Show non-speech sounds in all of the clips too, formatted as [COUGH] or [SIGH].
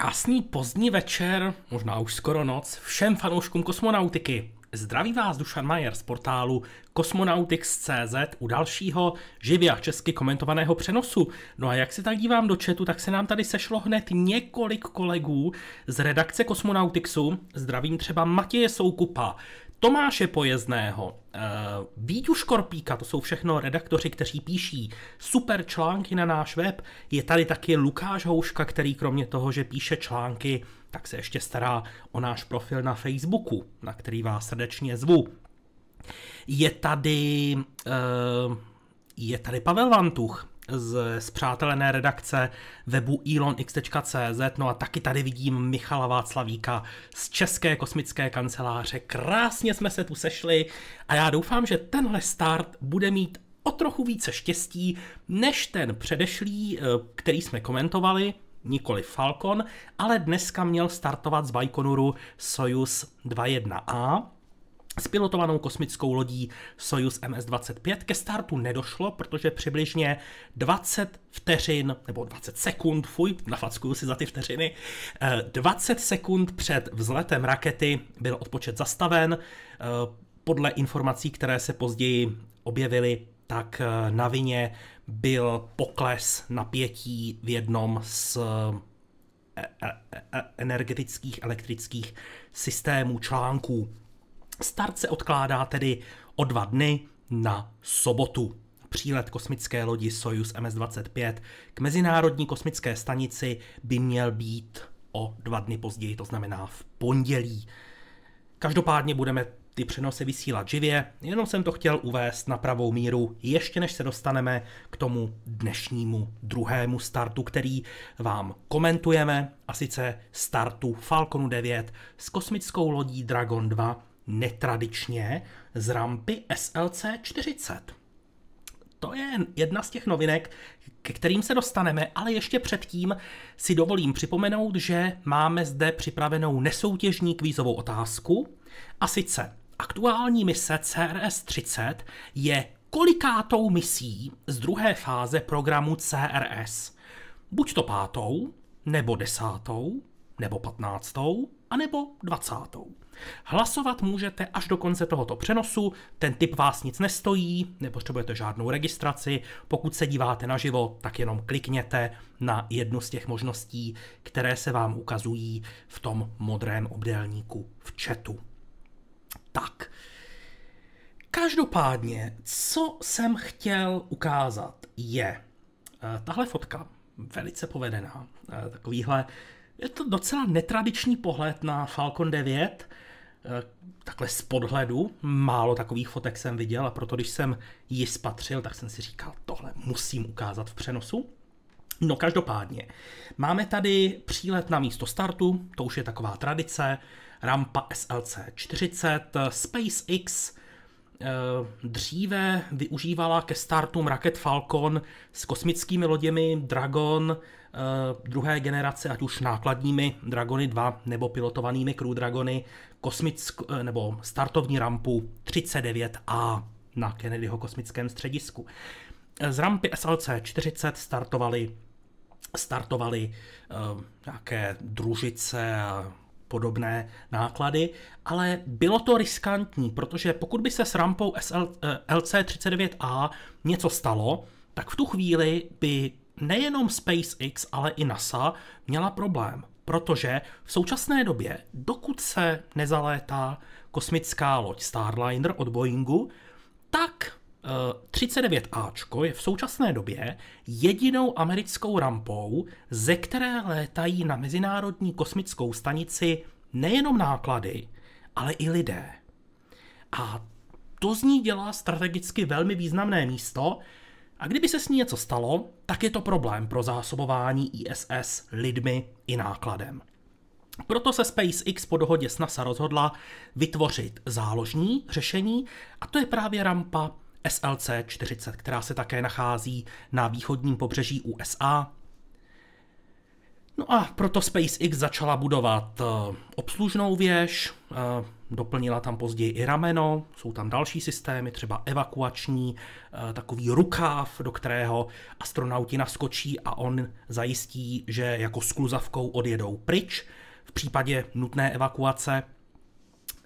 Krásný pozdní večer, možná už skoro noc, všem fanouškům kosmonautiky. Zdraví vás Dušan Majer z portálu Cosmonautics.cz u dalšího živě a česky komentovaného přenosu. No a jak se tak dívám do četu, tak se nám tady sešlo hned několik kolegů z redakce Cosmonautixu. Zdravím třeba Matěje Soukupa, Tomáše Pojezdného, eh, Víťu Škorpíka, to jsou všechno redaktoři, kteří píší super články na náš web. Je tady taky Lukáš Houška, který kromě toho, že píše články, tak se ještě stará o náš profil na Facebooku, na který vás srdečně zvu. Je tady, eh, je tady Pavel Vantuch, z zpřátelené redakce webu elonx.cz, no a taky tady vidím Michala Václavíka z České kosmické kanceláře. Krásně jsme se tu sešli a já doufám, že tenhle start bude mít o trochu více štěstí než ten předešlý, eh, který jsme komentovali, nikoli Falcon, ale dneska měl startovat z Baikonuru Soyuz 2.1a, s pilotovanou kosmickou lodí Soyuz MS-25 ke startu nedošlo, protože přibližně 20 vteřin, nebo 20 sekund, fuj, nafackuju si za ty vteřiny, 20 eh, sekund před vzletem rakety byl odpočet zastaven. Eh, podle informací, které se později objevily, tak eh, na vině byl pokles napětí v jednom z energetických elektrických systémů článků Start se odkládá tedy o dva dny na sobotu. Přílet kosmické lodi Soyuz MS-25 k Mezinárodní kosmické stanici by měl být o dva dny později, to znamená v pondělí. Každopádně budeme ty přenosy vysílat živě, jenom jsem to chtěl uvést na pravou míru, ještě než se dostaneme k tomu dnešnímu druhému startu, který vám komentujeme, a sice startu Falconu 9 s kosmickou lodí Dragon 2 netradičně z rampy SLC 40. To je jedna z těch novinek, ke kterým se dostaneme, ale ještě předtím si dovolím připomenout, že máme zde připravenou nesoutěžní kvízovou otázku. A sice aktuální mise CRS-30 je kolikátou misí z druhé fáze programu CRS. Buď to pátou, nebo desátou, nebo patnáctou, anebo 20. Hlasovat můžete až do konce tohoto přenosu, ten typ vás nic nestojí, nepotřebujete žádnou registraci, pokud se díváte na živo, tak jenom klikněte na jednu z těch možností, které se vám ukazují v tom modrém obdélníku v chatu. Tak, každopádně, co jsem chtěl ukázat je, eh, tahle fotka, velice povedená, eh, takovýhle je to docela netradiční pohled na Falcon 9, e, takhle z podhledu, málo takových fotek jsem viděl a proto, když jsem ji spatřil, tak jsem si říkal, tohle musím ukázat v přenosu. No každopádně, máme tady přílet na místo startu, to už je taková tradice, rampa SLC 40, SpaceX Eh, dříve využívala ke startům raket Falcon s kosmickými loděmi Dragon eh, druhé generace, ať už nákladními Dragony 2 nebo pilotovanými Crew Dragony, kosmick, eh, nebo startovní rampu 39A na Kennedyho kosmickém středisku. Z rampy SLC-40 startovaly startovali uh, nějaké družice a podobné náklady, ale bylo to riskantní, protože pokud by se s rampou SL, eh, LC39A něco stalo, tak v tu chvíli by nejenom SpaceX, ale i NASA měla problém, protože v současné době, dokud se nezalétá kosmická loď Starliner od Boeingu, tak 39Ačko je v současné době jedinou americkou rampou, ze které létají na Mezinárodní kosmickou stanici nejenom náklady, ale i lidé. A to z ní dělá strategicky velmi významné místo, a kdyby se s ní něco stalo, tak je to problém pro zásobování ISS lidmi i nákladem. Proto se SpaceX po dohodě s NASA rozhodla vytvořit záložní řešení, a to je právě rampa SLC 40, která se také nachází na východním pobřeží USA. No a proto SpaceX začala budovat eh, obslužnou věž, eh, doplnila tam později i rameno, jsou tam další systémy, třeba evakuační, eh, takový rukáv, do kterého astronauti naskočí a on zajistí, že jako s kluzavkou odjedou pryč v případě nutné evakuace.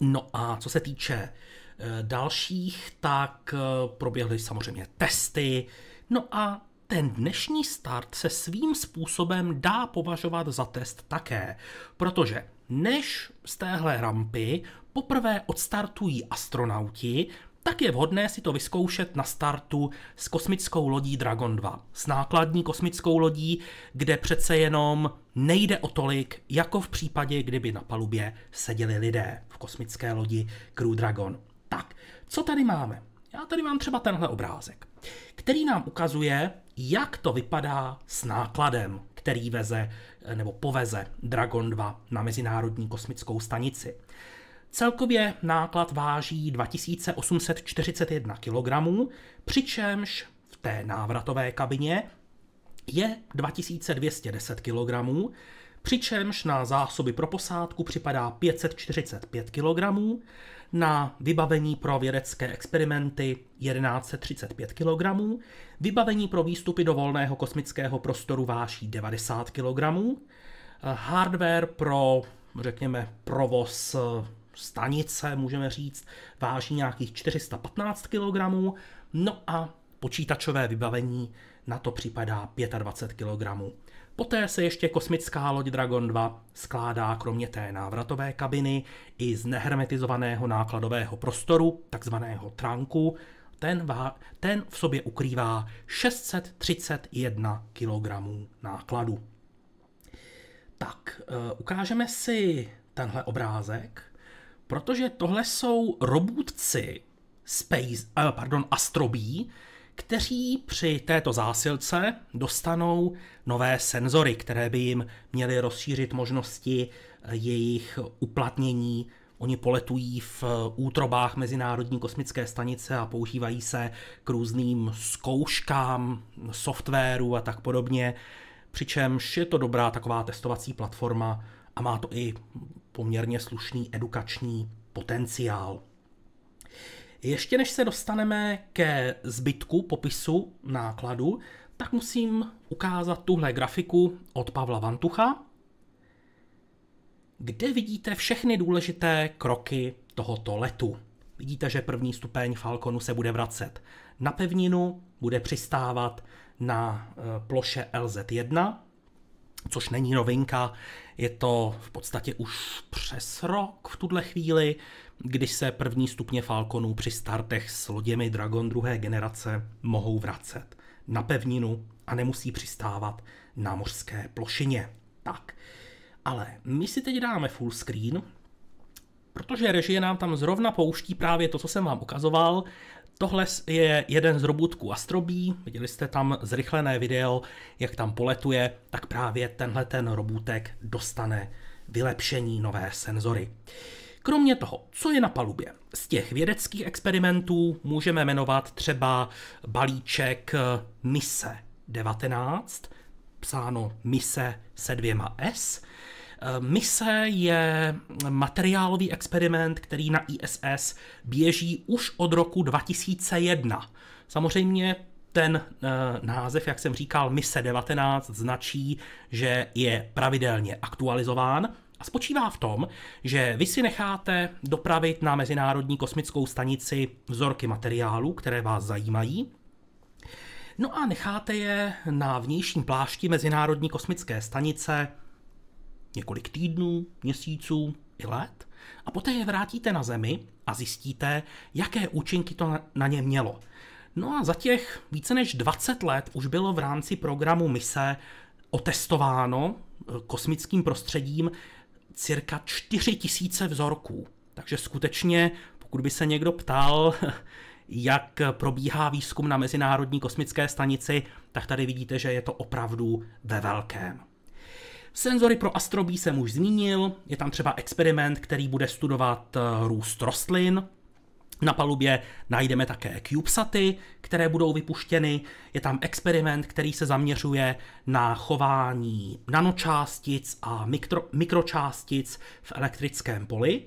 No a co se týče Eh, dalších, tak eh, proběhly samozřejmě testy. No a ten dnešní start se svým způsobem dá považovat za test také, protože než z téhle rampy poprvé odstartují astronauti, tak je vhodné si to vyzkoušet na startu s kosmickou lodí Dragon 2, s nákladní kosmickou lodí, kde přece jenom nejde o tolik, jako v případě, kdyby na palubě seděli lidé v kosmické lodi Crew Dragon. Tak, co tady máme? Já tady mám třeba tenhle obrázek, který nám ukazuje, jak to vypadá s nákladem, který veze nebo poveze Dragon 2 na Mezinárodní kosmickou stanici. Celkově náklad váží 2841 kg, přičemž v té návratové kabině je 2210 kg, přičemž na zásoby pro posádku připadá 545 kg na vybavení pro vědecké experimenty 1135 kg, vybavení pro výstupy do volného kosmického prostoru váží 90 kg, hardware pro, řekněme, provoz eh, stanice, můžeme říct, váží nějakých 415 kg, no a počítačové vybavení na to připadá 25 kg. Poté se ještě kosmická loď Dragon 2 skládá kromě té návratové kabiny i z nehermetizovaného nákladového prostoru, takzvaného tranku, ten, ten v sobě ukrývá 631 kg nákladu. Tak, eh, ukážeme si tenhle obrázek, protože tohle jsou robůdci Space, eh, pardon, Astrobí, kteří při této zásilce dostanou nové senzory, které by jim měly rozšířit možnosti jejich uplatnění. Oni poletují v útrobách Mezinárodní kosmické stanice a používají se k různým zkouškám softwaru a tak podobně. Přičemž je to dobrá taková testovací platforma a má to i poměrně slušný edukační potenciál. Ještě než se dostaneme ke zbytku popisu nákladu, tak musím ukázat tuhle grafiku od Pavla Vantucha, kde vidíte všechny důležité kroky tohoto letu. Vidíte, že první stupeň Falconu se bude vracet na pevninu, bude přistávat na eh, ploše LZ1, což není novinka, je to v podstatě už přes rok v tuhle chvíli, když se první stupně Falconů při startech s loděmi Dragon druhé generace mohou vracet na pevninu a nemusí přistávat na mořské plošině. Tak, ale my si teď dáme full screen, protože režie nám tam zrovna pouští právě to, co jsem vám ukazoval, Tohle je jeden z robotků Astrobí, viděli jste tam zrychlené video, jak tam poletuje, tak právě tenhle ten robotek dostane vylepšení nové senzory. Kromě toho, co je na palubě? Z těch vědeckých experimentů můžeme jmenovat třeba balíček Mise 19, psáno Mise se dvěma S, Eh, mise je materiálový experiment, který na ISS běží už od roku 2001. Samozřejmě ten eh, název, jak jsem říkal, Mise 19 značí, že je pravidelně aktualizován a spočívá v tom, že vy si necháte dopravit na Mezinárodní kosmickou stanici vzorky materiálu, které vás zajímají, no a necháte je na vnějším plášti Mezinárodní kosmické stanice několik týdnů, měsíců i let a poté je vrátíte na Zemi a zjistíte, jaké účinky to na ně mělo. No a za těch více než 20 let už bylo v rámci programu mise otestováno eh, kosmickým prostředím cirka 4000 vzorků. Takže skutečně, pokud by se někdo ptal, [LAUGHS] jak probíhá výzkum na Mezinárodní kosmické stanici, tak tady vidíte, že je to opravdu ve velkém. Senzory pro astrobí jsem už zmínil, je tam třeba experiment, který bude studovat eh, růst rostlin, na palubě najdeme také CubeSaty, které budou vypuštěny. Je tam experiment, který se zaměřuje na chování nanočástic a mikro, mikročástic v elektrickém poli.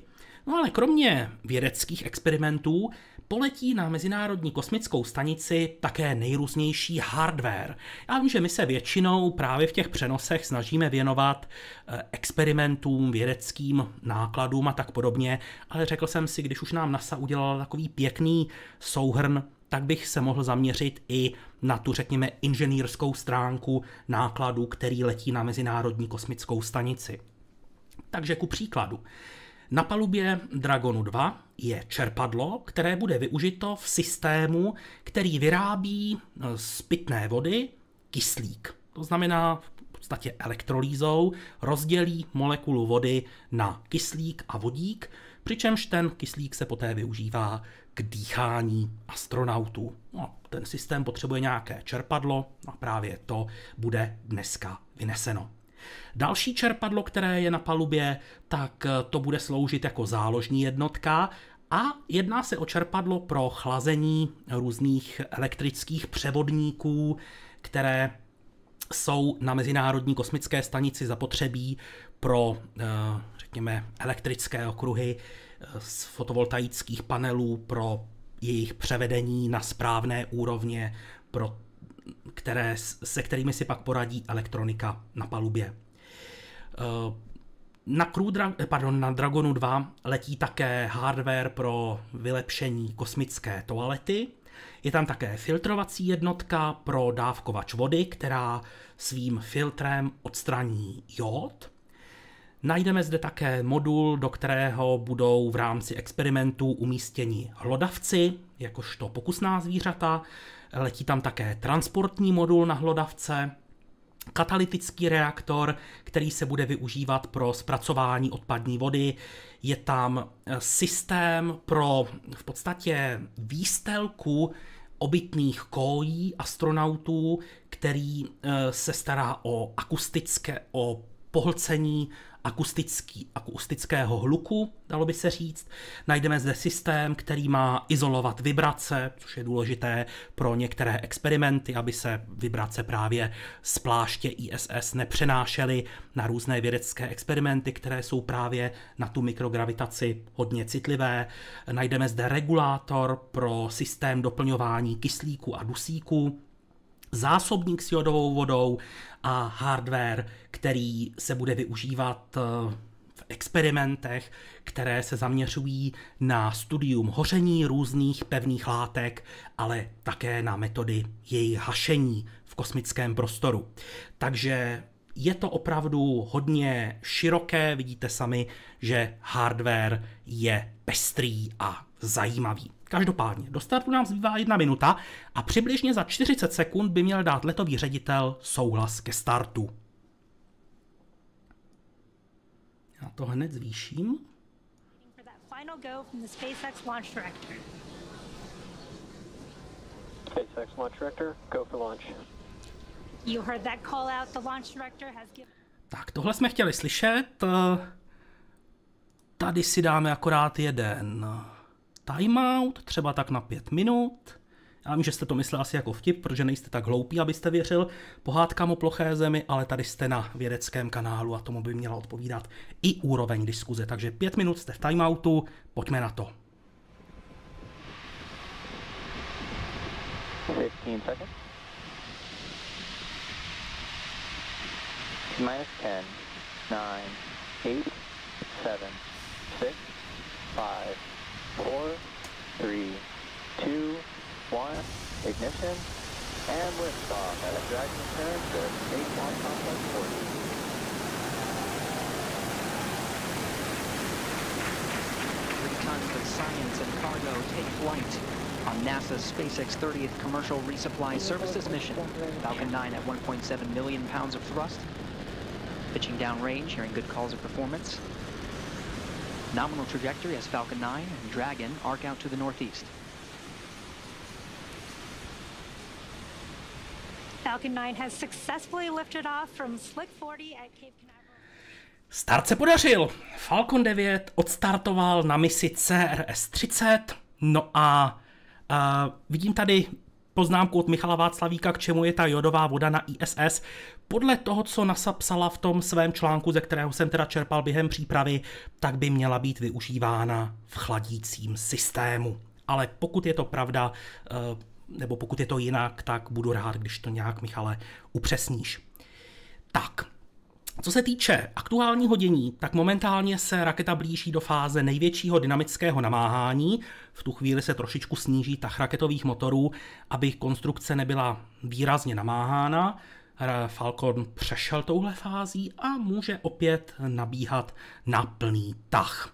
No ale kromě vědeckých experimentů poletí na Mezinárodní kosmickou stanici také nejrůznější hardware. Já vím, že my se většinou právě v těch přenosech snažíme věnovat eh, experimentům, vědeckým nákladům a tak podobně, ale řekl jsem si, když už nám NASA udělala takový pěkný souhrn, tak bych se mohl zaměřit i na tu, řekněme, inženýrskou stránku nákladů, který letí na Mezinárodní kosmickou stanici. Takže ku příkladu, na palubě Dragonu 2 je čerpadlo, které bude využito v systému, který vyrábí z eh, pitné vody kyslík. To znamená v podstatě elektrolízou rozdělí molekulu vody na kyslík a vodík, přičemž ten kyslík se poté využívá k dýchání astronautů. No, ten systém potřebuje nějaké čerpadlo a právě to bude dneska vyneseno. Další čerpadlo, které je na palubě, tak eh, to bude sloužit jako záložní jednotka a jedná se o čerpadlo pro chlazení různých elektrických převodníků, které jsou na Mezinárodní kosmické stanici zapotřebí pro, eh, řekněme, elektrické okruhy eh, z fotovoltaických panelů pro jejich převedení na správné úrovně pro které, se kterými si pak poradí elektronika na palubě. Eh, na, Crew Dra- eh, pardon, na Dragonu 2 letí také hardware pro vylepšení kosmické toalety. Je tam také filtrovací jednotka pro dávkovač vody, která svým filtrem odstraní jod. Najdeme zde také modul, do kterého budou v rámci experimentů umístěni hlodavci, jakožto pokusná zvířata, letí tam také transportní modul na hlodavce, katalytický reaktor, který se bude využívat pro zpracování odpadní vody. Je tam eh, systém pro v podstatě výstelku obytných kojí astronautů, který eh, se stará o akustické, o pohlcení akustický, akustického hluku, dalo by se říct. Najdeme zde systém, který má izolovat vibrace, což je důležité pro některé experimenty, aby se vibrace právě z pláště ISS nepřenášely na různé vědecké experimenty, které jsou právě na tu mikrogravitaci hodně citlivé. Najdeme zde regulátor pro systém doplňování kyslíku a dusíku, zásobník s jodovou vodou a hardware, který se bude využívat eh, v experimentech, které se zaměřují na studium hoření různých pevných látek, ale také na metody jejich hašení v kosmickém prostoru. Takže je to opravdu hodně široké, vidíte sami, že hardware je pestrý a zajímavý. Každopádně, do startu nám zbývá jedna minuta a přibližně za 40 sekund by měl dát letový ředitel souhlas ke startu. Já to hned zvýším. Tak, tohle jsme chtěli slyšet. Tady si dáme akorát jeden timeout, třeba tak na pět minut. Já vím, že jste to myslel asi jako vtip, protože nejste tak hloupí, abyste věřil pohádkám o ploché zemi, ale tady jste na vědeckém kanálu a tomu by měla odpovídat i úroveň diskuze. Takže pět minut jste v timeoutu, pojďme na to. 15 seconds. Minus 10, 9, 8, 7, 6, 5, four, three, two, one, ignition, and liftoff at a driving turn to Spaceport Complex 40. tons of science and cargo take flight on NASA's SpaceX 30th Commercial Resupply Services mission. Falcon 9 at 1.7 million pounds of thrust, pitching downrange, hearing good calls of performance. Nominal trajectory as Falcon 9 and Dragon arc out to the northeast. Falcon 9 has successfully lifted off from Slick 40 at Cape Canaveral. Start se podařil. Falcon 9 odstartoval na misi CRS-30. No a uh, vidím tady poznámku od Michala Václavíka, k čemu je ta jodová voda na ISS. Podle toho, co NASA psala v tom svém článku, ze kterého jsem teda čerpal během přípravy, tak by měla být využívána v chladícím systému. Ale pokud je to pravda, eh, nebo pokud je to jinak, tak budu rád, když to nějak, Michale, upřesníš. Tak, co se týče aktuálního dění, tak momentálně se raketa blíží do fáze největšího dynamického namáhání. V tu chvíli se trošičku sníží tah raketových motorů, aby konstrukce nebyla výrazně namáhána. Falcon přešel touhle fází a může opět nabíhat na plný tah.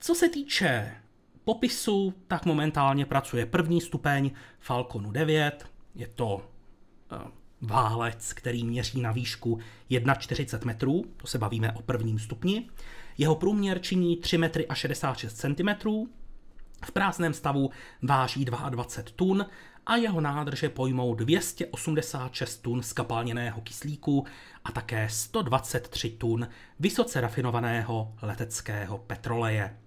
Co se týče popisu, tak momentálně pracuje první stupeň Falconu 9. Je to eh, válec, který měří na výšku 1,40 metrů, to se bavíme o prvním stupni. Jeho průměr činí 3 metry a 66 v prázdném stavu váží 22 tun a jeho nádrže pojmou 286 tun skapalněného kyslíku a také 123 tun vysoce rafinovaného leteckého petroleje.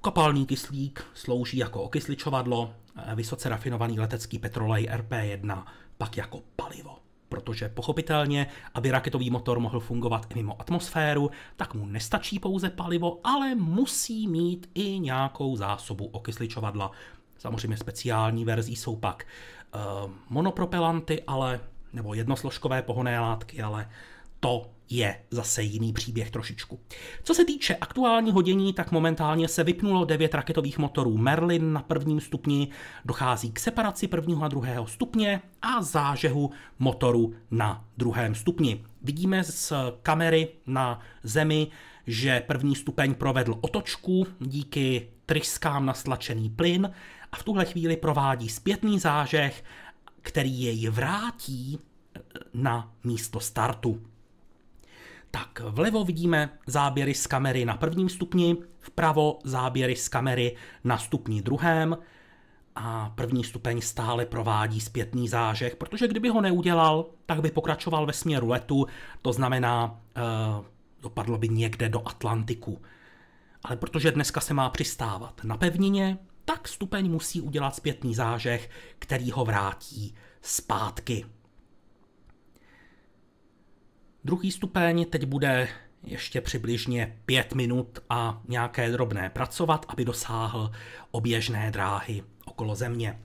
Kapalný kyslík slouží jako okysličovadlo, Eh, vysoce rafinovaný letecký petrolej RP-1 pak jako palivo. Protože pochopitelně, aby raketový motor mohl fungovat i mimo atmosféru, tak mu nestačí pouze palivo, ale musí mít i nějakou zásobu okysličovadla. Samozřejmě speciální verzí jsou pak e, monopropelanty, ale nebo jednosložkové pohonné látky, ale to je zase jiný příběh trošičku. Co se týče aktuálního dění, tak momentálně se vypnulo devět raketových motorů Merlin na prvním stupni, dochází k separaci prvního a druhého stupně a zážehu motoru na druhém stupni. Vidíme z kamery na zemi, že první stupeň provedl otočku díky tryskám na stlačený plyn a v tuhle chvíli provádí zpětný zážeh, který jej vrátí eh, na místo startu tak vlevo vidíme záběry z kamery na prvním stupni, vpravo záběry z kamery na stupni druhém a první stupeň stále provádí zpětný zážeh, protože kdyby ho neudělal, tak by pokračoval ve směru letu, to znamená, eh, dopadlo by někde do Atlantiku. Ale protože dneska se má přistávat na pevnině, tak stupeň musí udělat zpětný zážeh, který ho vrátí zpátky. Druhý stupeň teď bude ještě přibližně 5 minut a nějaké drobné pracovat, aby dosáhl oběžné dráhy okolo Země.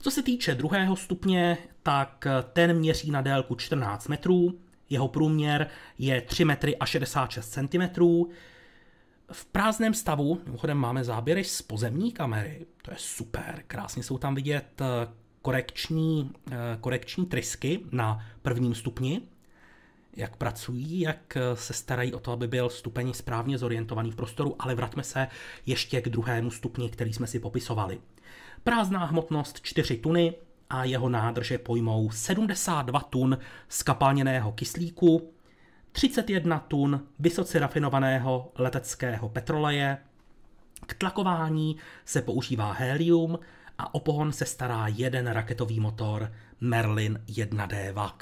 Co se týče druhého stupně, tak ten měří na délku 14 metrů, jeho průměr je 3 metry a 66 cm. V prázdném stavu, mimochodem máme záběry z pozemní kamery, to je super, krásně jsou tam vidět eh, korekční, eh, korekční trysky na prvním stupni, jak pracují, jak eh, se starají o to, aby byl stupeň správně zorientovaný v prostoru, ale vraťme se ještě k druhému stupni, který jsme si popisovali. Prázdná hmotnost 4 tuny a jeho nádrže pojmou 72 tun skapalněného kyslíku, 31 tun vysoce rafinovaného leteckého petroleje, k tlakování se používá helium a o pohon se stará jeden raketový motor Merlin 1D VAC.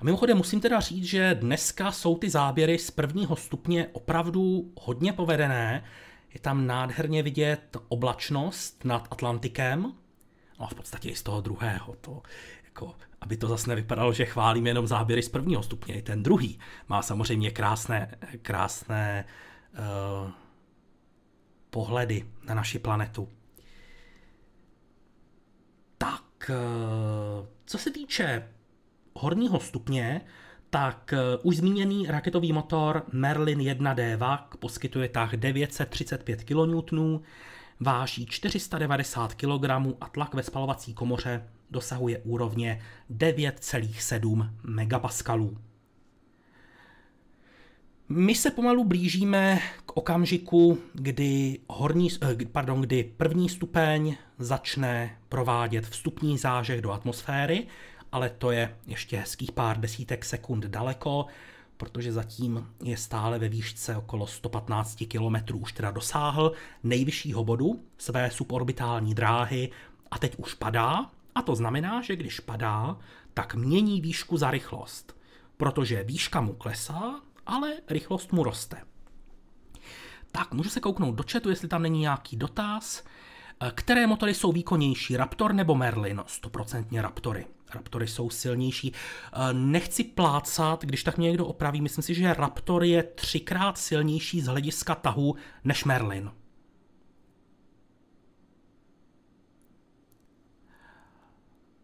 A mimochodem musím teda říct, že dneska jsou ty záběry z prvního stupně opravdu hodně povedené. Je tam nádherně vidět oblačnost nad Atlantikem, no a v podstatě i z toho druhého. To, jako, aby to zase nevypadalo, že chválím jenom záběry z prvního stupně. I ten druhý má samozřejmě krásné, krásné uh, pohledy na naši planetu. Tak, uh, co se týče horního stupně, tak eh, už zmíněný raketový motor Merlin 1D VAC poskytuje tah 935 kN, váží 490 kg a tlak ve spalovací komoře dosahuje úrovně 9,7 MPa. My se pomalu blížíme k okamžiku, kdy, horní, eh, pardon, kdy první stupeň začne provádět vstupní zážeh do atmosféry, ale to je ještě hezkých pár desítek sekund daleko, protože zatím je stále ve výšce okolo 115 km, už teda dosáhl nejvyššího bodu své suborbitální dráhy a teď už padá. A to znamená, že když padá, tak mění výšku za rychlost, protože výška mu klesá, ale rychlost mu roste. Tak, můžu se kouknout do chatu, jestli tam není nějaký dotaz. Eh, které motory jsou výkonnější, Raptor nebo Merlin? 100% Raptory. Raptory jsou silnější. Eh, nechci plácat, když tak mě někdo opraví, myslím si, že Raptor je třikrát silnější z hlediska tahu než Merlin.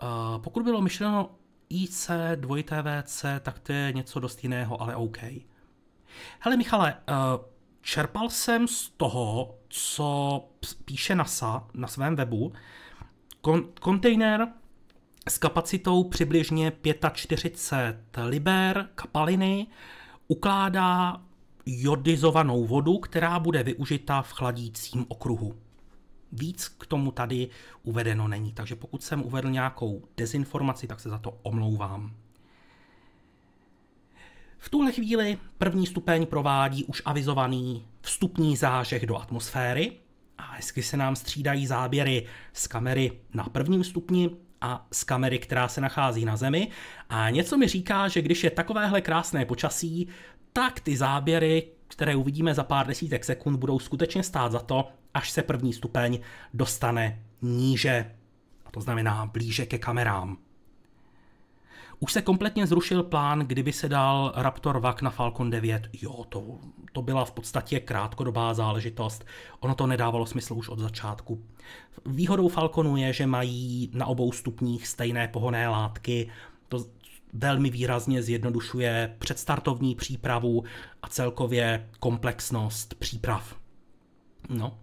Eh, pokud bylo myšleno IC, 2 TVC, tak to je něco dost jiného, ale OK. Hele Michale, čerpal jsem z toho, co píše NASA na svém webu, kon- kontejner s kapacitou přibližně 45 liber kapaliny ukládá jodizovanou vodu, která bude využita v chladícím okruhu. Víc k tomu tady uvedeno není, takže pokud jsem uvedl nějakou dezinformaci, tak se za to omlouvám. V tuhle chvíli první stupeň provádí už avizovaný vstupní zážeh do atmosféry a hezky se nám střídají záběry z kamery na prvním stupni a z kamery, která se nachází na zemi. A něco mi říká, že když je takovéhle krásné počasí, tak ty záběry, které uvidíme za pár desítek sekund, budou skutečně stát za to, až se první stupeň dostane níže. A to znamená blíže ke kamerám. Už se kompletně zrušil plán, kdyby se dal Raptor VAK na Falcon 9. Jo, to, to byla v podstatě krátkodobá záležitost. Ono to nedávalo smysl už od začátku. Výhodou Falconu je, že mají na obou stupních stejné pohonné látky. To velmi výrazně zjednodušuje předstartovní přípravu a celkově komplexnost příprav. No.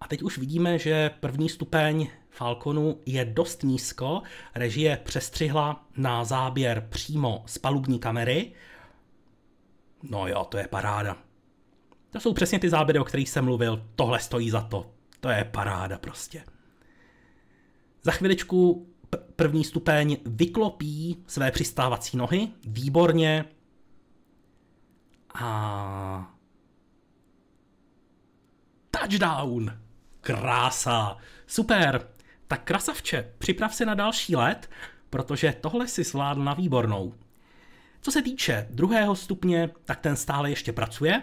A teď už vidíme, že první stupeň Falconu je dost nízko, režie přestřihla na záběr přímo z palubní kamery. No jo, to je paráda. To jsou přesně ty záběry, o kterých jsem mluvil. Tohle stojí za to. To je paráda prostě. Za chviličku první stupeň vyklopí své přistávací nohy. Výborně. A... Touchdown! Krása! Super! Tak krasavče, připrav se na další let, protože tohle si zvládl na výbornou. Co se týče druhého stupně, tak ten stále ještě pracuje.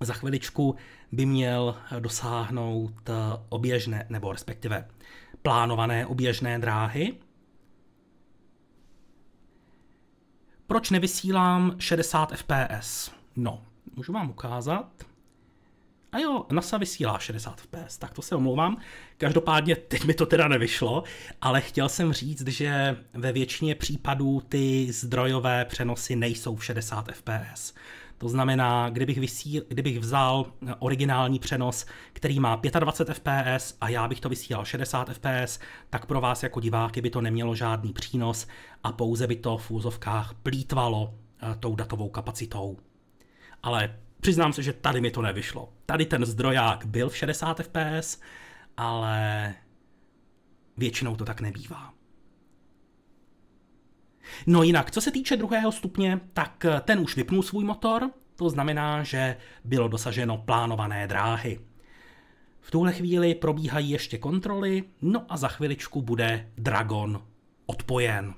Za chviličku by měl dosáhnout eh, oběžné, nebo respektive plánované oběžné dráhy. Proč nevysílám 60 fps? No, můžu vám ukázat. A jo, NASA vysílá 60 fps, tak to se omlouvám. Každopádně teď mi to teda nevyšlo, ale chtěl jsem říct, že ve většině případů ty zdrojové přenosy nejsou v 60 fps. To znamená, kdybych, vysíl, kdybych vzal originální přenos, který má 25 fps a já bych to vysílal 60 fps, tak pro vás jako diváky by to nemělo žádný přínos a pouze by to v úzovkách plítvalo eh, tou datovou kapacitou. Ale Přiznám se, že tady mi to nevyšlo. Tady ten zdroják byl v 60 fps, ale většinou to tak nebývá. No jinak, co se týče druhého stupně, tak ten už vypnul svůj motor, to znamená, že bylo dosaženo plánované dráhy. V tuhle chvíli probíhají ještě kontroly, no a za chviličku bude Dragon odpojen.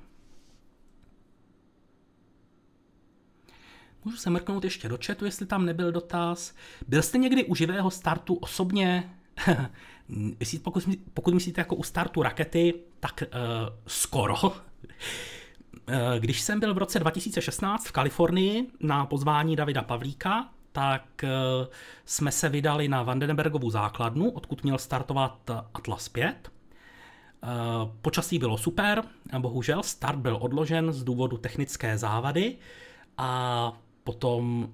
Můžu se mrknout ještě do chatu, jestli tam nebyl dotaz. Byl jste někdy u živého startu osobně? [LAUGHS] pokud, pokud myslíte jako u startu rakety, tak uh, skoro. [LAUGHS] Eh, když jsem byl v roce 2016 v Kalifornii na pozvání Davida Pavlíka, tak eh, jsme se vydali na Vandenbergovu základnu, odkud měl startovat Atlas 5. Počasí bylo super, bohužel start byl odložen z důvodu technické závady a potom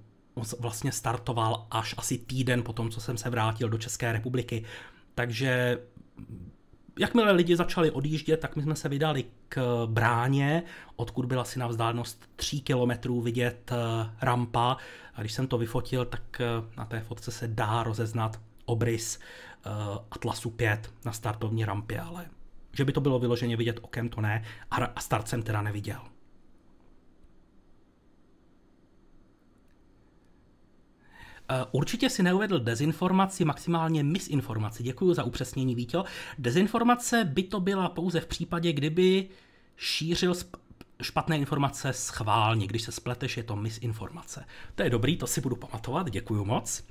vlastně startoval až asi týden po tom, co jsem se vrátil do České republiky. Takže jakmile lidi začali odjíždět, tak my jsme se vydali k bráně, odkud byla asi na vzdálenost 3 kilometrů vidět eh, rampa. A když jsem to vyfotil, tak eh, na té fotce se dá rozeznat obrys eh, Atlasu 5 na startovní rampě, ale že by to bylo vyloženě vidět okem, to ne. A start jsem teda neviděl. Eh, určitě si neuvedl dezinformaci, maximálně misinformaci. Děkuji za upřesnění, Vítěl. Dezinformace by to byla pouze v případě, kdyby šířil špatné informace schválně. Když se spleteš, je to misinformace. To je dobrý, to si budu pamatovat, děkuji moc.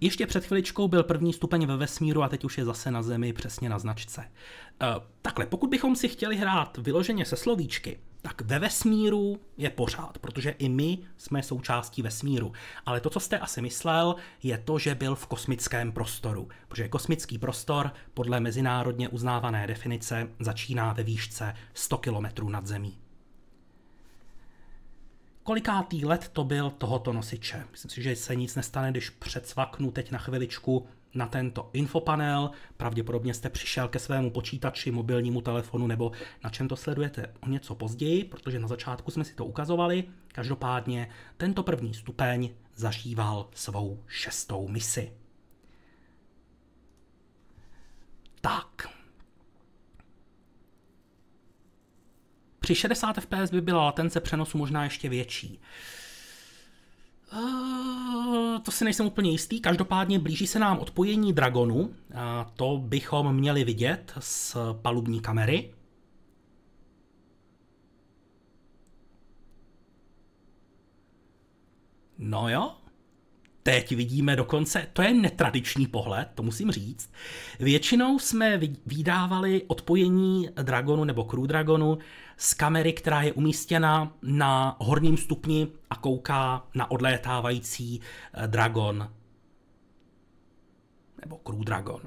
Ještě před chviličkou byl první stupeň ve vesmíru a teď už je zase na Zemi, přesně na značce. Eh, takhle, pokud bychom si chtěli hrát vyloženě se slovíčky, tak ve vesmíru je pořád, protože i my jsme součástí vesmíru. Ale to, co jste asi myslel, je to, že byl v kosmickém prostoru. Protože kosmický prostor podle mezinárodně uznávané definice začíná ve výšce 100 km nad zemí. Kolikátý let to byl tohoto nosiče? Myslím si, že se nic nestane, když předsvaknu teď na chviličku na tento infopanel. Pravděpodobně jste přišel ke svému počítači, mobilnímu telefonu nebo na čem to sledujete o něco později, protože na začátku jsme si to ukazovali. Každopádně tento první stupeň zažíval svou šestou misi. Tak. Při 60 fps by byla latence přenosu možná ještě větší. Eh, to si nejsem úplně jistý. Každopádně blíží se nám odpojení Dragonu. Eh, to bychom měli vidět z palubní kamery. No jo, teď vidíme dokonce, to je netradiční pohled, to musím říct. Většinou jsme vydávali odpojení Dragonu nebo Crew Dragonu z kamery, která je umístěna na horním stupni a kouká na odlétávající eh, dragon. Nebo Crew Dragon.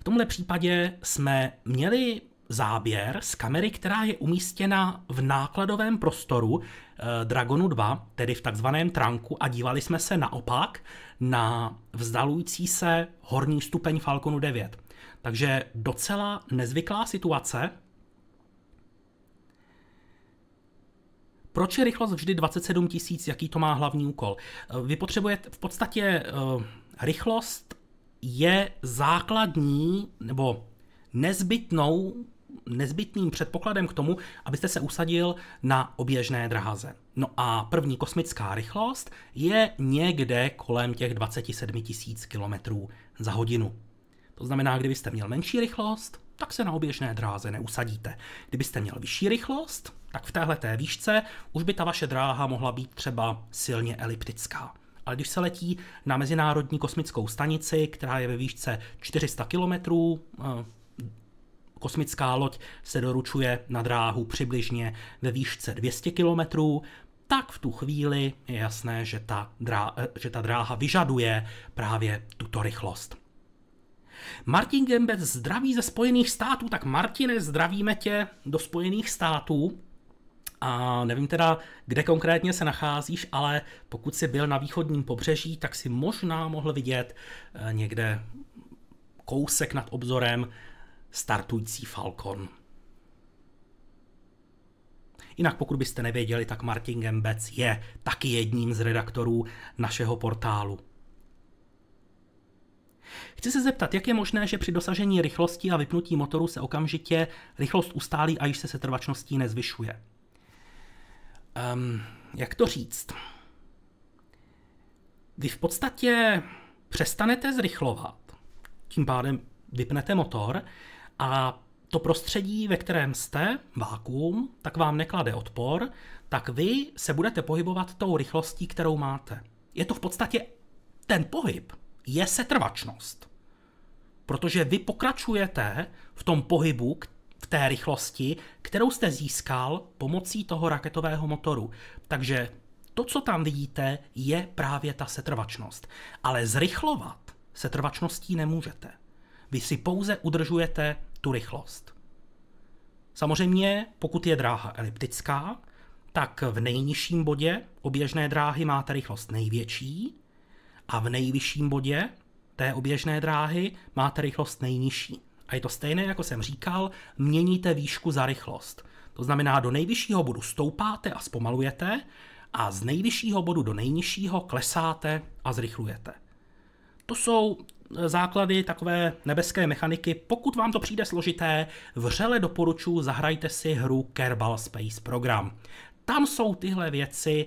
V tomhle případě jsme měli záběr z kamery, která je umístěna v nákladovém prostoru eh, Dragonu 2, tedy v takzvaném tranku a dívali jsme se naopak na vzdalující se horní stupeň Falconu 9. Takže docela nezvyklá situace, Proč je rychlost vždy 27 tisíc, jaký to má hlavní úkol? Eh, vy potřebujete v podstatě eh, rychlost je základní nebo nezbytnou nezbytným předpokladem k tomu, abyste se usadil na oběžné drahaze. No a první kosmická rychlost je někde kolem těch 27 tisíc km za hodinu. To znamená, kdybyste měl menší rychlost, tak se na oběžné dráze neusadíte. Kdybyste měl vyšší rychlost, tak v téhle té výšce už by ta vaše dráha mohla být třeba silně eliptická. Ale když se letí na Mezinárodní kosmickou stanici, která je ve výšce 400 km, eh, kosmická loď se doručuje na dráhu přibližně ve výšce 200 km, tak v tu chvíli je jasné, že ta, dráha, eh, že ta dráha vyžaduje právě tuto rychlost. Martin Gembert zdraví ze Spojených států, tak Martine, zdravíme tě do Spojených států. A nevím teda, kde konkrétně se nacházíš, ale pokud jsi byl na východním pobřeží, tak si možná mohl vidět eh, někde kousek nad obzorem startující Falcon. Jinak pokud byste nevěděli, tak Martin Gembec je taky jedním z redaktorů našeho portálu. Chci se zeptat, jak je možné, že při dosažení rychlosti a vypnutí motoru se okamžitě rychlost ustálí a již se setrvačností nezvyšuje um, jak to říct? Vy v podstatě přestanete zrychlovat, tím pádem vypnete motor a to prostředí, ve kterém jste, vákuum, tak vám neklade odpor, tak vy se budete pohybovat tou rychlostí, kterou máte. Je to v podstatě ten pohyb, je setrvačnost. Protože vy pokračujete v tom pohybu, v té rychlosti, kterou jste získal pomocí toho raketového motoru. Takže to, co tam vidíte, je právě ta setrvačnost. Ale zrychlovat setrvačností nemůžete. Vy si pouze udržujete tu rychlost. Samozřejmě, pokud je dráha eliptická, tak v nejnižším bodě oběžné dráhy máte rychlost největší a v nejvyšším bodě té oběžné dráhy máte rychlost nejnižší. A je to stejné, jako jsem říkal, měníte výšku za rychlost. To znamená, do nejvyššího bodu stoupáte a zpomalujete a z nejvyššího bodu do nejnižšího klesáte a zrychlujete. To jsou e, základy takové nebeské mechaniky. Pokud vám to přijde složité, vřele doporučuji, zahrajte si hru Kerbal Space Program. Tam jsou tyhle věci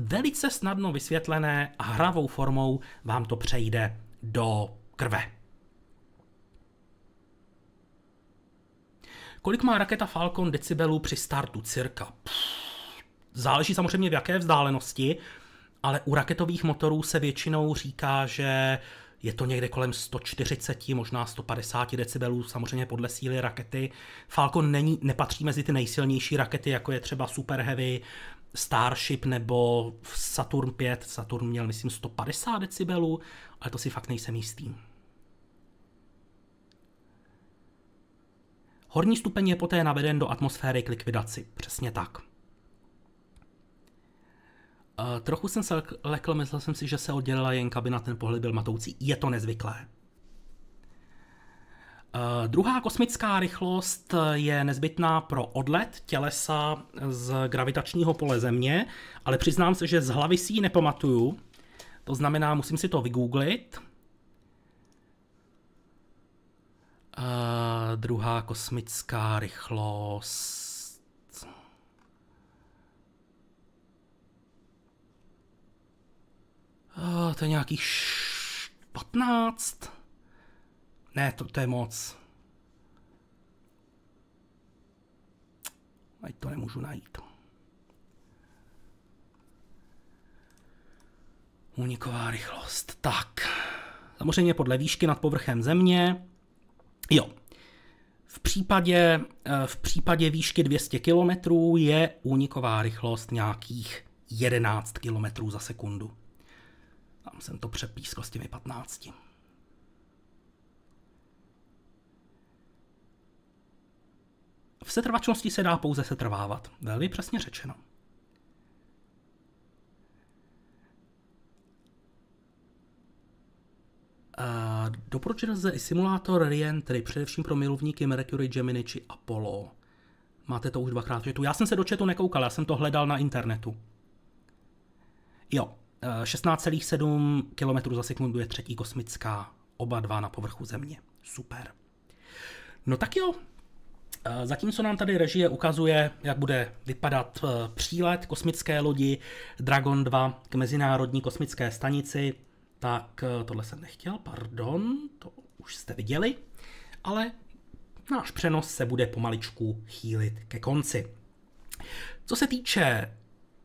velice snadno vysvětlené a hravou formou vám to přejde do krve. Kolik má raketa Falcon decibelů při startu? Cirka. Pff, záleží samozřejmě v jaké vzdálenosti, ale u raketových motorů se většinou říká, že je to někde kolem 140, možná 150 decibelů, samozřejmě podle síly rakety. Falcon není, nepatří mezi ty nejsilnější rakety, jako je třeba Super Heavy, Starship nebo Saturn 5. Saturn měl, myslím, 150 decibelů, ale to si fakt nejsem jistý. Horní stupeň je poté naveden do atmosféry k likvidaci. Přesně tak. Uh, trochu jsem se lekl, myslel jsem si, že se oddělila jen kabina, ten pohled byl matoucí. Je to nezvyklé. Uh, druhá kosmická rychlost eh, je nezbytná pro odlet tělesa z gravitačního pole Země, ale přiznám se, že z hlavy si ji nepamatuju. To znamená, musím si to vygooglit. A druhá kosmická rychlost. A to je nějakých 15? Ne, to, to je moc. Ať to nemůžu najít. Uniková rychlost. Tak. Samozřejmě podle výšky nad povrchem země. Jo. V případě, eh, v případě výšky 200 km je úniková rychlost nějakých 11 km za sekundu. Tam jsem to přepískl s těmi 15. V setrvačnosti se dá pouze setrvávat. Velmi přesně řečeno. Doporučil se i simulátor Reentry, především pro milovníky Mercury, Gemini či Apollo. Máte to už dvakrát četu. Já jsem se do četu nekoukal, já jsem to hledal na internetu. Jo, 16,7 eh, km za sekundu je třetí kosmická, oba dva na povrchu Země. Super. No tak jo, eh, Zatímco nám tady režie ukazuje, jak bude vypadat eh, přílet kosmické lodi Dragon 2 k Mezinárodní kosmické stanici, tak eh, tohle jsem nechtěl, pardon, to už jste viděli, ale náš přenos se bude pomaličku chýlit ke konci. Co se týče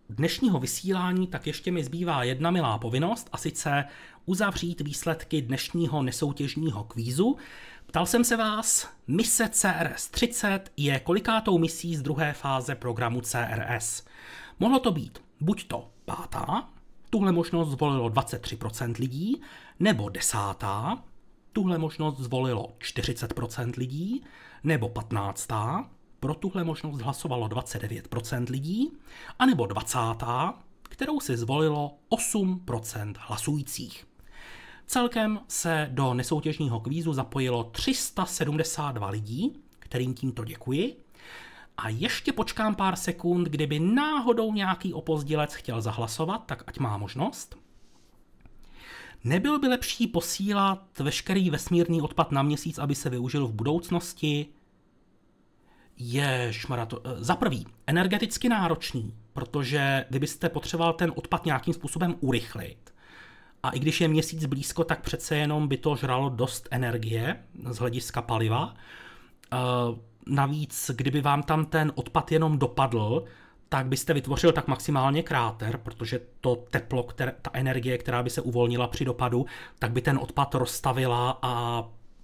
dnešního vysílání, tak ještě mi zbývá jedna milá povinnost, a sice uzavřít výsledky dnešního nesoutěžního kvízu. Ptal jsem se vás, mise CRS-30 je kolikátou misí z druhé fáze programu CRS. Mohlo to být buď to pátá, Tuhle možnost zvolilo 23% lidí, nebo desátá, tuhle možnost zvolilo 40% lidí, nebo patnáctá, pro tuhle možnost hlasovalo 29% lidí, anebo 20., kterou si zvolilo 8% hlasujících. Celkem se do nesoutěžního kvízu zapojilo 372 lidí, kterým tímto děkuji a ještě počkám pár sekund, kdyby náhodou nějaký opozdělec chtěl zahlasovat, tak ať má možnost. Nebyl by lepší posílat veškerý vesmírný odpad na měsíc, aby se využil v budoucnosti? Jež, to, eh, za prvý, energeticky náročný, protože vy byste potřeboval ten odpad nějakým způsobem urychlit. A i když je měsíc blízko, tak přece jenom by to žralo dost energie z hlediska paliva. Uh, Navíc, kdyby vám tam ten odpad jenom dopadl, tak byste vytvořil tak maximálně kráter, protože to teplo, které, ta energie, která by se uvolnila při dopadu, tak by ten odpad rozstavila a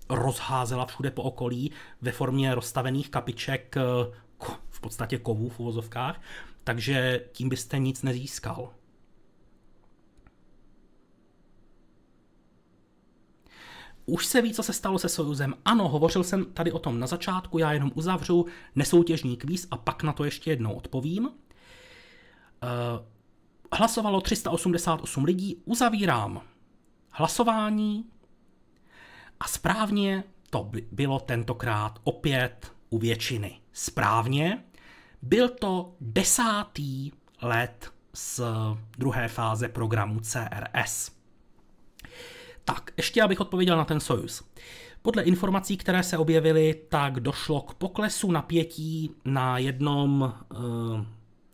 rozházela všude po okolí ve formě rozstavených kapiček, eh, v podstatě kovů v uvozovkách, takže tím byste nic nezískal. Už se ví, co se stalo se Sojuzem. Ano, hovořil jsem tady o tom na začátku, já jenom uzavřu nesoutěžní kvíz a pak na to ještě jednou odpovím. Eh, hlasovalo 388 lidí, uzavírám hlasování a správně to bylo tentokrát opět u většiny. Správně, byl to desátý let z druhé fáze programu CRS. Tak, ještě abych odpověděl na ten Sojus. Podle informací, které se objevily, tak došlo k poklesu napětí na jednom e,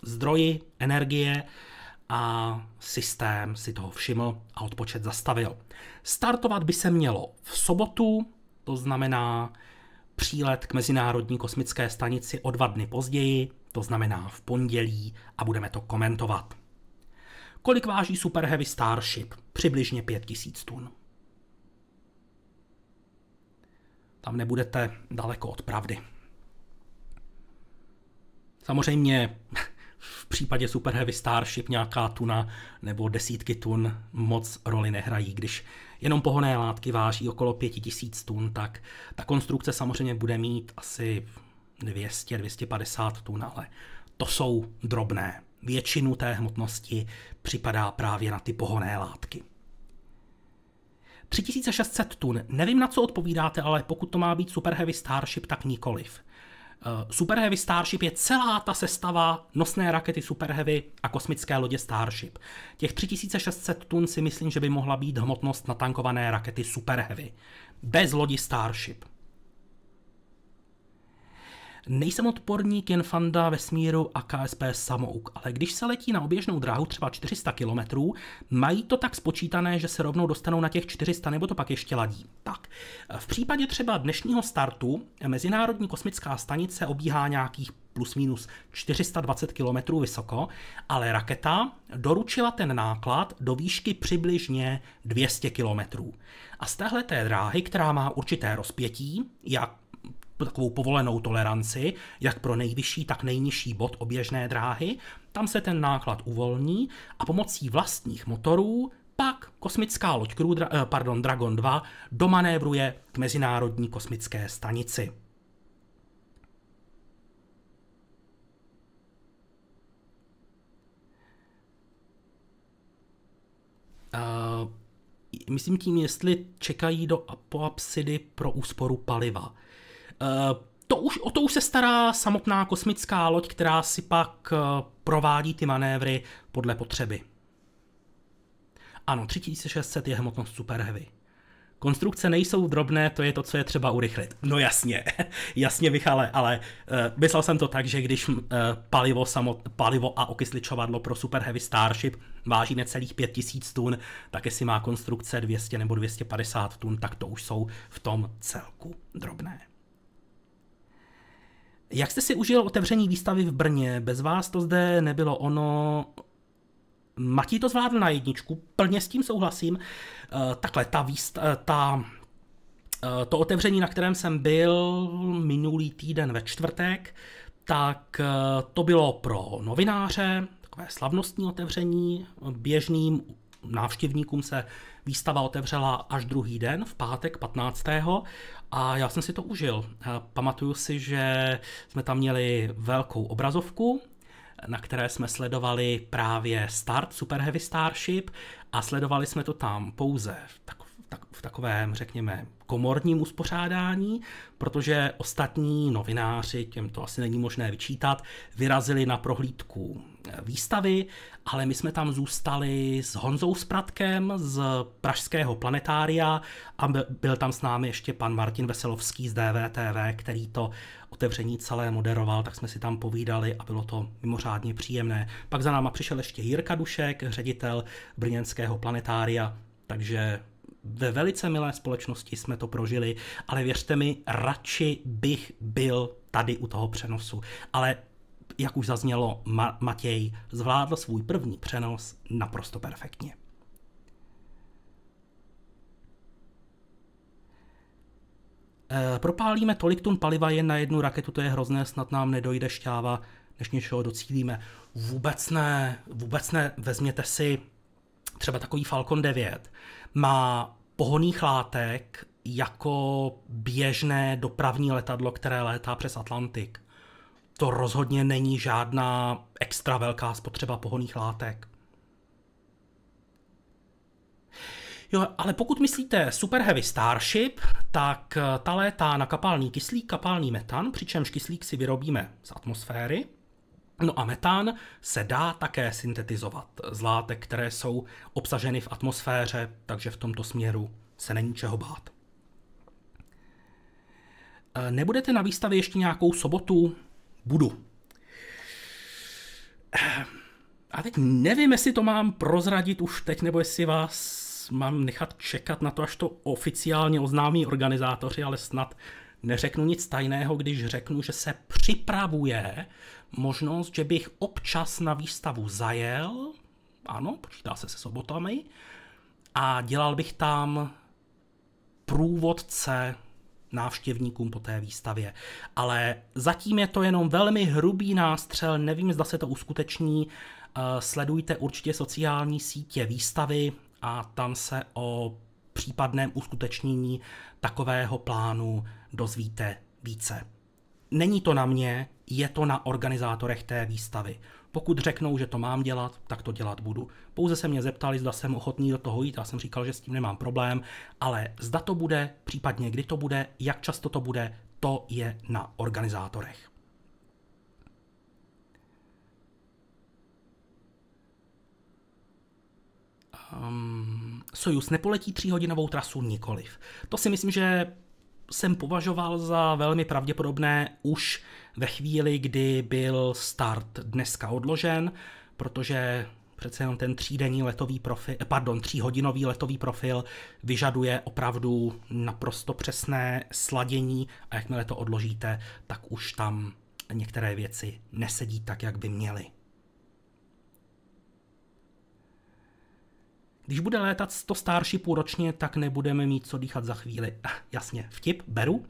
zdroji energie a systém si toho všiml a odpočet zastavil. Startovat by se mělo v sobotu, to znamená přílet k Mezinárodní kosmické stanici o dva dny později, to znamená v pondělí a budeme to komentovat. Kolik váží Super Heavy Starship? Přibližně 5000 tun. tam nebudete daleko od pravdy. Samozřejmě v případě Super Heavy Starship nějaká tuna nebo desítky tun moc roli nehrají. Když jenom pohoné látky váží okolo 5000 tun, tak ta konstrukce samozřejmě bude mít asi 200-250 tun, ale to jsou drobné. Většinu té hmotnosti připadá právě na ty pohoné látky. 3600 tun. Nevím, na co odpovídáte, ale pokud to má být Super Heavy Starship, tak nikoliv. Eh, Super Heavy Starship je celá ta sestava nosné rakety Super Heavy a kosmické lodě Starship. Těch 3600 tun si myslím, že by mohla být hmotnost natankované rakety Super Heavy. Bez lodi Starship. Nejsem odporník jen fanda vesmíru a KSP samouk, ale když se letí na oběžnou dráhu třeba 400 km, mají to tak spočítané, že se rovnou dostanou na těch 400 nebo to pak ještě ladí. Tak, v případě třeba dnešního startu Mezinárodní kosmická stanice obíhá nějakých plus minus 420 km vysoko, ale raketa doručila ten náklad do výšky přibližně 200 km. A z téhle té dráhy, která má určité rozpětí, jak takovou povolenou toleranci, jak pro nejvyšší, tak nejnižší bod oběžné dráhy, tam se ten náklad uvolní a pomocí vlastních motorů pak kosmická loď Crew, eh, pardon, Dragon 2 domanévruje k mezinárodní kosmické stanici. Uh, myslím tím, jestli čekají do apoapsidy pro úsporu paliva. Eh, to už, o to už se stará samotná kosmická loď, která si pak eh, provádí ty manévry podle potřeby. Ano, 3600 je hmotnost superhevy. Konstrukce nejsou drobné, to je to, co je třeba urychlit. No jasně, [LAUGHS] jasně Michale, ale uh, myslel jsem to tak, že když uh, palivo, samot, palivo a okysličovadlo pro Super Heavy Starship váží necelých 5000 tun, tak jestli má konstrukce 200 nebo 250 tun, tak to už jsou v tom celku drobné. Jak jste si užil otevření výstavy v Brně? Bez vás to zde nebylo ono. Matí to zvládl na jedničku, plně s tím souhlasím. Eh, takhle, ta, výst, eh, ta eh, to otevření, na kterém jsem byl minulý týden ve čtvrtek, tak to bylo pro novináře, takové slavnostní otevření. Běžným návštěvníkům se Výstava otevřela až druhý den, v pátek 15. A já jsem si to užil. Pamatuju si, že jsme tam měli velkou obrazovku, na které jsme sledovali právě start Super Heavy Starship a sledovali jsme to tam pouze v, v takovém, řekněme, komorním uspořádání, protože ostatní novináři, těm to asi není možné vyčítat, vyrazili na prohlídku výstavy, ale my jsme tam zůstali s Honzou Spratkem z Pražského planetária a byl tam s námi ještě pan Martin Veselovský z DVTV, který to otevření celé moderoval, tak jsme si tam povídali a bylo to mimořádně příjemné. Pak za náma přišel ještě Jirka Dušek, ředitel brněnského planetária, takže ve velice milé společnosti jsme to prožili, ale věřte mi, radši bych byl tady u toho přenosu. Ale jak už zaznělo, Ma- Matěj zvládl svůj první přenos naprosto perfektně. E, propálíme tolik tun paliva jen na jednu raketu, to je hrozné, snad nám nedojde šťáva, než něčeho docílíme. Vůbec ne, vůbec ne, vezměte si třeba takový Falcon 9. Má pohoných látek jako běžné dopravní letadlo, které létá přes Atlantik to rozhodně není žádná extra velká spotřeba pohoných látek. Jo, ale pokud myslíte Super Heavy Starship, tak eh, ta létá na kapalný kyslík, kapalný metan, přičemž kyslík si vyrobíme z atmosféry. No a metan se dá také syntetizovat z látek, které jsou obsaženy v atmosféře, takže v tomto směru se není čeho bát. Eh, nebudete na výstavě ještě nějakou sobotu budu. A teď nevím, jestli to mám prozradit už teď, nebo jestli vás mám nechat čekat na to, až to oficiálně oznámí organizátoři, ale snad neřeknu nic tajného, když řeknu, že se připravuje možnost, že bych občas na výstavu zajel, ano, počítá se se sobotami, a dělal bych tam průvodce návštěvníkům po té výstavě. Ale zatím je to jenom velmi hrubý nástřel, nevím, zda se to uskuteční. Eh, sledujte určitě sociální sítě výstavy a tam se o případném uskutečnění takového plánu dozvíte více. Není to na mě, je to na organizátorech té výstavy. Pokud řeknou, že to mám dělat, tak to dělat budu. Pouze se mě zeptali, zda jsem ochotný do toho jít, já jsem říkal, že s tím nemám problém, ale zda to bude, případně kdy to bude, jak často to bude, to je na organizátorech. Um, Sojus nepoletí tříhodinovou trasu nikoliv. To si myslím, že jsem považoval za velmi pravděpodobné už ve chvíli, kdy byl start dneska odložen, protože přece jenom ten třídenní letový profil, eh, pardon, tříhodinový letový profil vyžaduje opravdu naprosto přesné sladění a jakmile to odložíte, tak už tam některé věci nesedí tak, jak by měly. Když bude létat 100 Starshipů ročně, tak nebudeme mít co dýchat za chvíli. Ah, jasně, vtip, beru.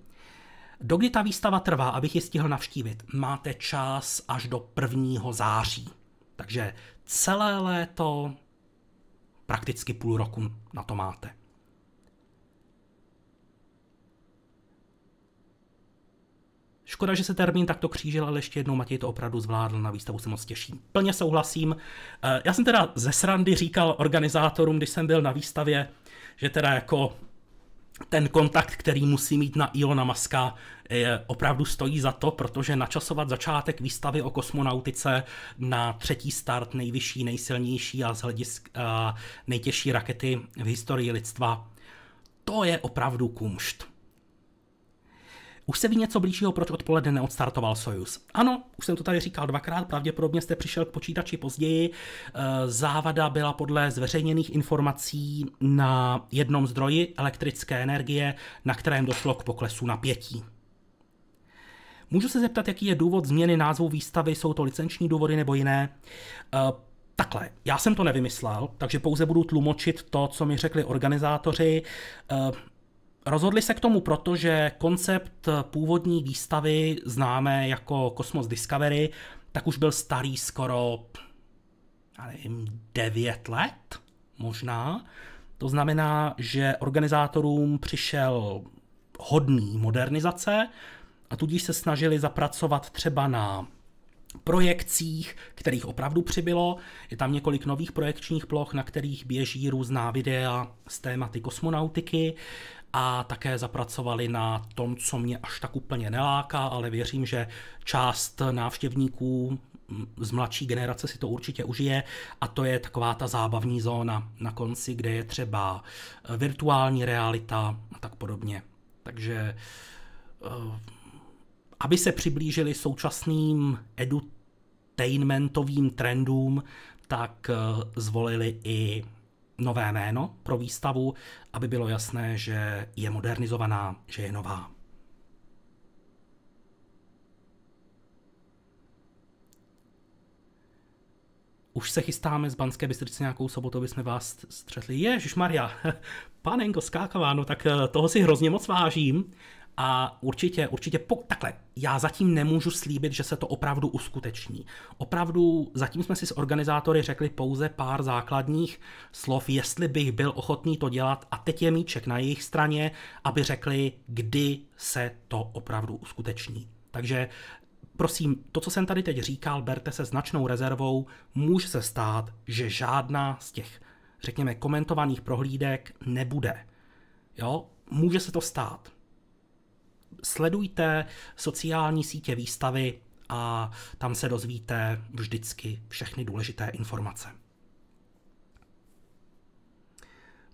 Dokdy ta výstava trvá, abych ji stihl navštívit? Máte čas až do 1. září. Takže celé léto, prakticky půl roku na to máte. Škoda, že se termín takto křížil, ale ještě jednou Matěj to opravdu zvládl, na výstavu se moc těším. Plně souhlasím. Eh, já jsem teda ze srandy říkal organizátorům, když jsem byl na výstavě, že teda jako ten kontakt, který musí mít na Ilona Maska, je, opravdu stojí za to, protože načasovat začátek výstavy o kosmonautice na třetí start nejvyšší, nejsilnější a z hledisk a nejtěžší rakety v historii lidstva, to je opravdu kumšt. Už se ví něco blížšího, proč odpoledne neodstartoval Sojus. Ano, už jsem to tady říkal dvakrát, pravděpodobně jste přišel k počítači později. E, závada byla podle zveřejněných informací na jednom zdroji elektrické energie, na kterém došlo k poklesu napětí. Můžu se zeptat, jaký je důvod změny názvu výstavy, jsou to licenční důvody nebo jiné? E, takhle, já jsem to nevymyslel, takže pouze budu tlumočit to, co mi řekli organizátoři. E, Rozhodli se k tomu proto, že koncept původní výstavy známe jako Cosmos Discovery, tak už byl starý skoro, já nevím, 9 let možná. To znamená, že organizátorům přišel hodný modernizace a tudíž se snažili zapracovat třeba na projekcích, kterých opravdu přibylo. Je tam několik nových projekčních ploch, na kterých běží různá videa z tématy kosmonautiky a také zapracovali na tom, co mě až tak úplně neláká, ale věřím, že část návštěvníků z mladší generace si to určitě užije a to je taková ta zábavní zóna na konci, kde je třeba eh, virtuální realita a tak podobně. Takže eh, aby se přiblížili současným edutainmentovým trendům, tak eh, zvolili i nové jméno pro výstavu, aby bylo jasné, že je modernizovaná, že je nová. Už se chystáme z Banské Bystrice nějakou sobotu, aby jsme vás střetli. Ježíš Maria, [LAUGHS] panenko skákavá, no tak eh, toho si hrozně moc vážím. A určitě, určitě, po, takhle, já zatím nemůžu slíbit, že se to opravdu uskuteční. Opravdu, zatím jsme si s organizátory řekli pouze pár základních slov, jestli bych byl ochotný to dělat a teď je míček na jejich straně, aby řekli, kdy se to opravdu uskuteční. Takže prosím, to, co jsem tady teď říkal, berte se značnou rezervou, může se stát, že žádná z těch, řekněme, komentovaných prohlídek nebude. Jo, může se to stát sledujte sociální sítě výstavy a tam se dozvíte vždycky všechny důležité informace.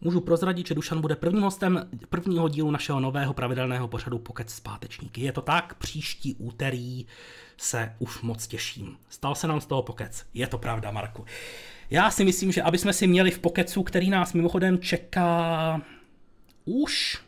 Můžu prozradit, že Dušan bude prvním hostem prvního dílu našeho nového pravidelného pořadu Pokec pátečníky. Je to tak, příští úterý se už moc těším. Stal se nám z toho pokec. Je to pravda, Marku. Já si myslím, že aby jsme si měli v pokecu, který nás mimochodem čeká už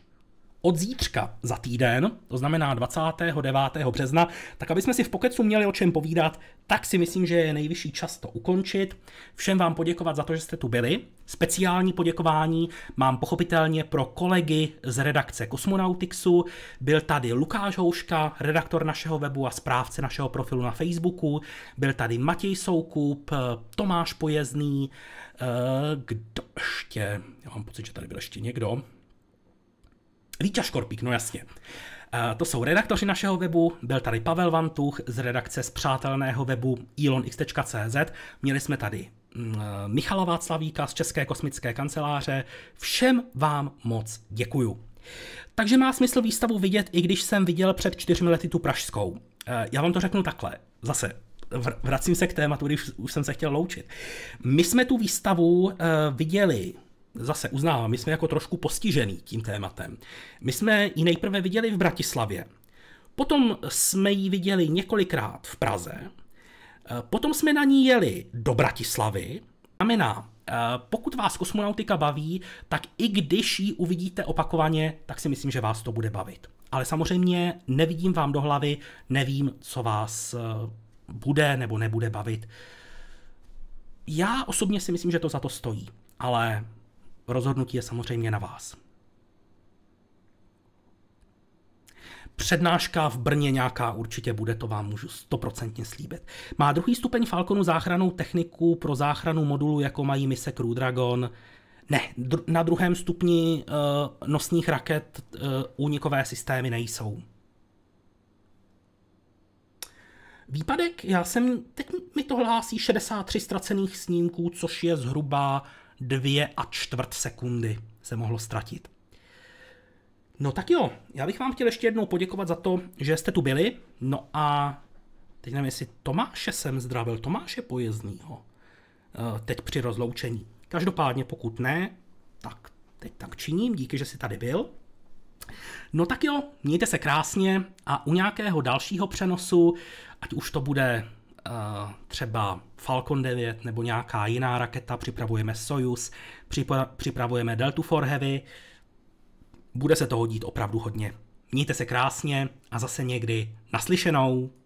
od zítřka za týden, to znamená 29. března, tak aby jsme si v pokecu měli o čem povídat, tak si myslím, že je nejvyšší čas to ukončit. Všem vám poděkovat za to, že jste tu byli. Speciální poděkování mám pochopitelně pro kolegy z redakce Kosmonautixu. Byl tady Lukáš Houška, redaktor našeho webu a správce našeho profilu na Facebooku. Byl tady Matěj Soukup, Tomáš Pojezný, eh, kdo ještě? Já mám pocit, že tady byl ještě někdo. Líťa Škorpík, no jasně. To jsou redaktoři našeho webu, byl tady Pavel Vantuch z redakce z přátelného webu elonx.cz, měli jsme tady mm, Michala Václavíka z České kosmické kanceláře. Všem vám moc děkuju. Takže má smysl výstavu vidět, i když jsem viděl před čtyřmi lety tu pražskou. E, já vám to řeknu takhle, zase vracím se k tématu, když už jsem se chtěl loučit. My jsme tu výstavu e, viděli zase uznávám, my jsme jako trošku postižený tím tématem. My jsme ji nejprve viděli v Bratislavě, potom jsme ji viděli několikrát v Praze, eh, potom jsme na ní jeli do Bratislavy, znamená, eh, pokud vás kosmonautika baví, tak i když ji uvidíte opakovaně, tak si myslím, že vás to bude bavit. Ale samozřejmě nevidím vám do hlavy, nevím, co vás eh, bude nebo nebude bavit. Já osobně si myslím, že to za to stojí, ale Rozhodnutí je samozřejmě na vás. Přednáška v Brně nějaká určitě bude, to vám můžu stoprocentně slíbit. Má druhý stupeň Falconu záchranou techniku pro záchranu modulu, jako mají mise Crew Dragon. Ne, dr- na druhém stupni uh, eh, nosních raket uh, únikové systémy nejsou. Výpadek, já jsem, teď mi to hlásí 63 ztracených snímků, což je zhruba dvě a čtvrt sekundy se mohlo ztratit. No tak jo, já bych vám chtěl ještě jednou poděkovat za to, že jste tu byli. No a teď nevím, jestli Tomáše jsem zdravil, je Pojezdnýho, eh, teď při rozloučení. Každopádně pokud ne, tak teď tak činím, díky, že jsi tady byl. No tak jo, mějte se krásně a u nějakého dalšího přenosu, ať už to bude uh, třeba Falcon 9 nebo nějaká jiná raketa, připravujeme Soyuz, připra- připravujeme Delta for Heavy, bude se to hodit opravdu hodně. Mějte se krásně a zase někdy naslyšenou.